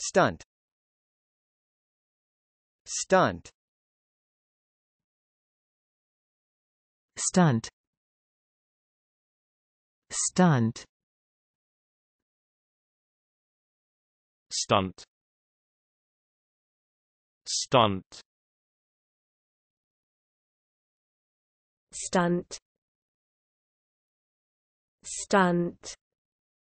stunt stunt stunt stunt stunt stunt stunt stunt